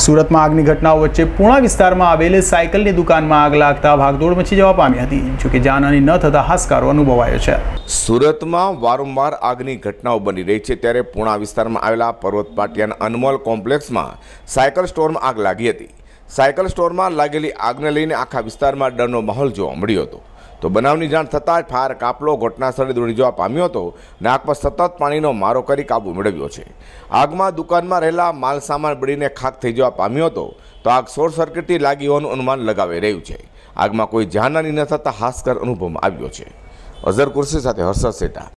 સુરતમાં આગની ઘટનાઓ વચ્ચે પૂણા વિસ્તારમાં આવેલી સાયકલની દુકાનમાં આગ લાગતા ભાગદોડ મચી જવા પામી હતી જોકે જાનહાની ન થતા હાસકારો અનુભવાયો છે સુરતમાં વારંવાર આગની ઘટનાઓ બની રહી છે ત્યારે પૂણા વિસ્તારમાં આવેલા પર્વત પાટિયાના અનમોલ કોમ્પ્લેક્સમાં સાયકલ સ્ટોરમાં આગ લાગી હતી સાયકલ સ્ટોરમાં લાગેલી આગને લઈને આખા વિસ્તારમાં ડરનો માહોલ જોવા મળ્યો હતો તો બનાવની જાણ થતાં જ ફાયર કાપલો ઘટનાસ્થળે દોડી જવા પામ્યો હતો અને આગ પર સતત પાણીનો મારો કરી કાબુ મેળવ્યો છે આગમાં દુકાનમાં રહેલા માલ સામાન બળીને ખાક થઈ જવા પામ્યો હતો તો આગ શોર્ટ સર્કિટથી લાગી હોવાનું અનુમાન લગાવી રહ્યું છે આગમાં કોઈ જાનહાની ન થતાં હાસ્કર અનુભવમાં આવ્યો છે અઝર કુર્સી સાથે હર્ષદ સેટા